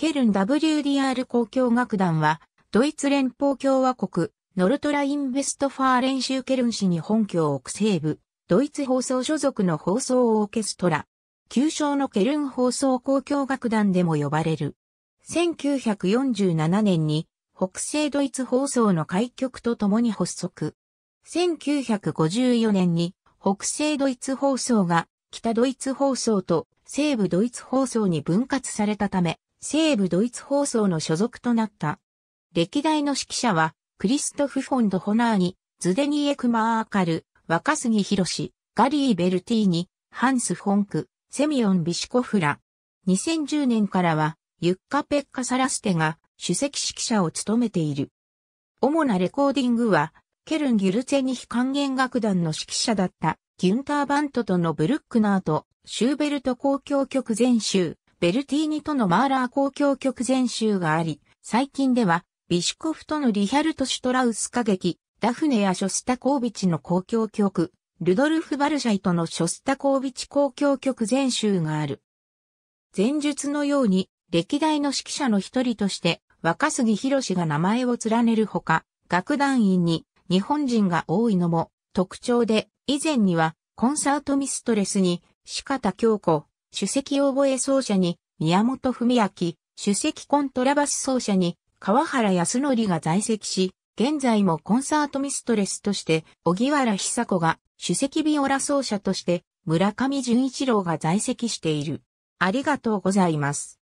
ケルン WDR 交響楽団は、ドイツ連邦共和国、ノルトライン・ベストファーレン州ケルン市に本拠を置く西部、ドイツ放送所属の放送オーケストラ。旧称のケルン放送交響楽団でも呼ばれる。1947年に北西ドイツ放送の開局とともに発足。1954年に北西ドイツ放送が北ドイツ放送と西部ドイツ放送に分割されたため、西部ドイツ放送の所属となった。歴代の指揮者は、クリストフ・フォンド・ホナーニ、ズデニエ・クマーカル、若杉博ガリー・ベルティーニ、ハンス・フォンク、セミオン・ビシコフラ。2010年からは、ユッカ・ペッカ・サラステが主席指揮者を務めている。主なレコーディングは、ケルン・ギュルツェニヒ管弦楽団の指揮者だったギュンター・バントとのブルックナーとシューベルト公共曲全集、ベルティーニとのマーラー交響曲全集があり、最近では、ビシュコフとのリヒャルト・シュトラウス歌劇、ダフネやショスタコービチの交響曲、ルドルフ・バルシャイとのショスタコービチ交響曲全集がある。前述のように、歴代の指揮者の一人として、若杉博が名前を連ねるほか、楽団員に日本人が多いのも特徴で、以前にはコンサートミストレスに、四方京子、主席覚え奏者に宮本文明、主席コントラバス奏者に川原康則が在籍し、現在もコンサートミストレスとして、小木原久子が主席ビオラ奏者として、村上純一郎が在籍している。ありがとうございます。